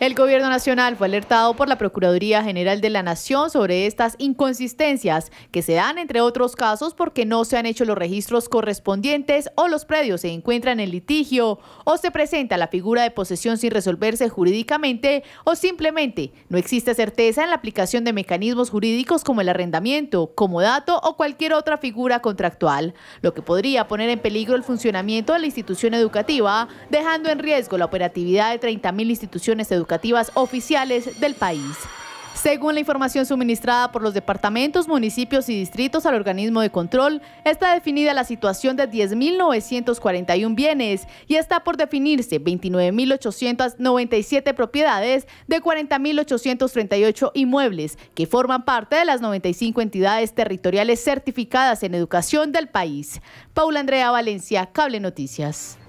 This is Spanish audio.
El gobierno nacional fue alertado por la Procuraduría General de la Nación sobre estas inconsistencias que se dan entre otros casos porque no se han hecho los registros correspondientes o los predios se encuentran en litigio o se presenta la figura de posesión sin resolverse jurídicamente o simplemente no existe certeza en la aplicación de mecanismos jurídicos como el arrendamiento, como dato o cualquier otra figura contractual, lo que podría poner en peligro el funcionamiento de la institución educativa, dejando en riesgo la operatividad de 30.000 instituciones educativas oficiales del país. Según la información suministrada por los departamentos, municipios y distritos al organismo de control, está definida la situación de 10.941 bienes y está por definirse 29.897 propiedades de 40.838 inmuebles que forman parte de las 95 entidades territoriales certificadas en educación del país. Paula Andrea Valencia, Cable Noticias.